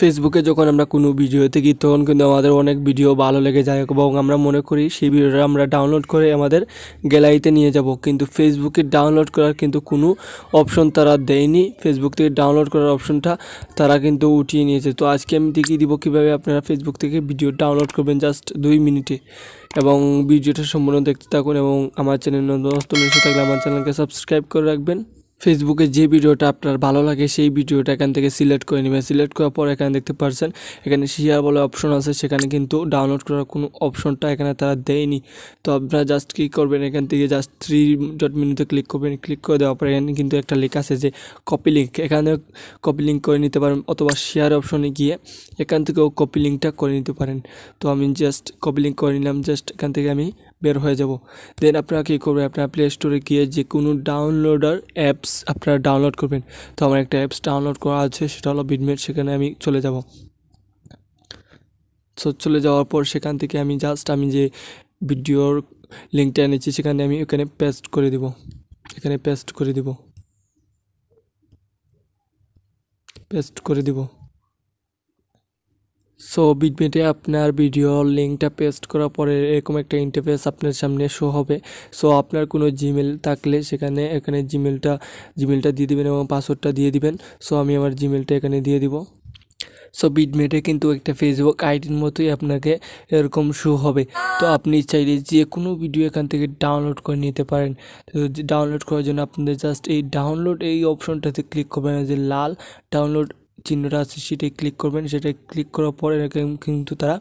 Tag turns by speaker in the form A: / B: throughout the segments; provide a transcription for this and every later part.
A: ফেসবুকে যখন আমরা কোনো ভিডিও দেখি তখন কিন্তু আমাদের অনেক ভিডিও ভালো লেগে যায় এবং আমরা মনে করি সেই ভিডিওটা আমরা ডাউনলোড করে আমাদের গ্যালারিতে নিয়ে যাব কিন্তু ফেসবুকে ডাউনলোড করার কিন্তু কোনো অপশন তারা দেয়নি ফেসবুক থেকে ডাউনলোড করার অপশনটা তারা কিন্তু উঠিয়ে নিয়েছে তো আজকে আমি দেখিয়ে দিব কীভাবে আপনারা ফেসবুক থেকে ভিডিও ডাউনলোড করবেন জাস্ট দুই মিনিটে এবং ভিডিওটা সম্পূর্ণ দেখতে থাকুন এবং আমার চ্যানেল নতুন থাকলে আমার চ্যানেলকে সাবস্ক্রাইব করে রাখবেন ফেসবুকে যে ভিডিওটা আপনার ভালো লাগে সেই ভিডিওটা এখান থেকে সিলেক্ট করে নেবেন সিলেক্ট করার পর এখানে দেখতে পারছেন এখানে শেয়ার বলে অপশন আছে সেখানে কিন্তু ডাউনলোড করার কোনো অপশনটা এখানে তারা দেয়নি তো আপনারা জাস্ট কী করবেন এখান থেকে জাস্ট থ্রি ডট মিনিটে ক্লিক করবেন ক্লিক করে দেওয়ার পর এখানে কিন্তু একটা লেখা আছে যে কপি লিঙ্ক এখানে কপি লিঙ্ক করে নিতে পারেন অথবা শেয়ার অপশনে গিয়ে এখান থেকেও কপি লিঙ্কটা করে নিতে পারেন তো আমি জাস্ট কপি লিঙ্ক করে নিলাম জাস্ট এখান থেকে আমি বের হয়ে যাব দেন আপনারা কী করবেন আপনারা প্লে স্টোরে গিয়ে যে কোনো ডাউনলোডার অ্যাপস অ্যাপস আপনারা ডাউনলোড করবেন তো আমার একটা অ্যাপস ডাউনলোড করা আছে সেটা হলো বিডমেট সেখানে আমি চলে যাব সো চলে যাওয়ার পর সেখান থেকে আমি জাস্ট আমি যে ভিডিওর লিঙ্কটা এনেছি সেখানে আমি এখানে পেস্ট করে দিব এখানে পেস্ট করে দিব পেস্ট করে দিব সো বিটমেটে আপনার ভিডিও লিঙ্কটা পেস্ট করার পরে এরকম একটা ইন্টারফেস আপনার সামনে শো হবে সো আপনার কোনো জিমেল থাকলে সেখানে এখানে জিমেলটা জিমেলটা দিয়ে দেবেন এবং পাসওয়ার্ডটা দিয়ে দিবেন সো আমি আমার জিমেলটা এখানে দিয়ে দিব সো বিডমেটে কিন্তু একটা ফেসবুক আইডির মতোই আপনাকে এরকম শো হবে তো আপনি চাইলে যে কোনো ভিডিও এখান থেকে ডাউনলোড করে নিতে পারেন তো ডাউনলোড করার জন্য আপনাদের জাস্ট এই ডাউনলোড এই অপশনটাতে ক্লিক করবেন যে লাল ডাউনলোড চিহ্নটা আছে সেটাই ক্লিক করবেন সেটা ক্লিক করার পরে কিন্তু তারা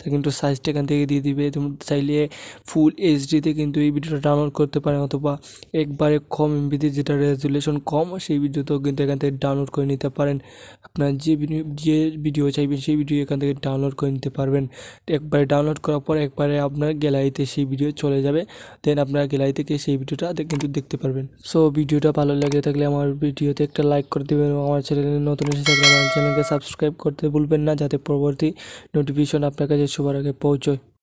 A: তা কিন্তু সাইজটা এখান থেকে দিয়ে দিবে তুমি চাইলে ফুল এইচডিতে কিন্তু এই ভিডিওটা ডাউনলোড করতে পারেন অথবা একবারে কম এমবিতে যেটা রেজুলেশন কম সেই ভিডিওতেও কিন্তু এখান থেকে ডাউনলোড করে নিতে পারেন আপনার যে যে ভিডিও চাইবেন সেই ভিডিও এখান থেকে ডাউনলোড করে নিতে পারবেন একবারে ডাউনলোড করার পর একবারে আপনার গ্যালারিতে সেই ভিডিও চলে যাবে দেন আপনার গ্যালারি থেকে সেই ভিডিওটা কিন্তু দেখতে পারবেন সো ভিডিওটা ভালো লাগে থাকলে আমার ভিডিওতে একটা লাইক করে দেবেন আমার চ্যানেলে নতুন এসে থাকলে চ্যানেলকে সাবস্ক্রাইব করতে ভুলবেন না যাতে পরবর্তী নোটিফিকেশন আপনার কাছে সবার আগে পৌঁছয়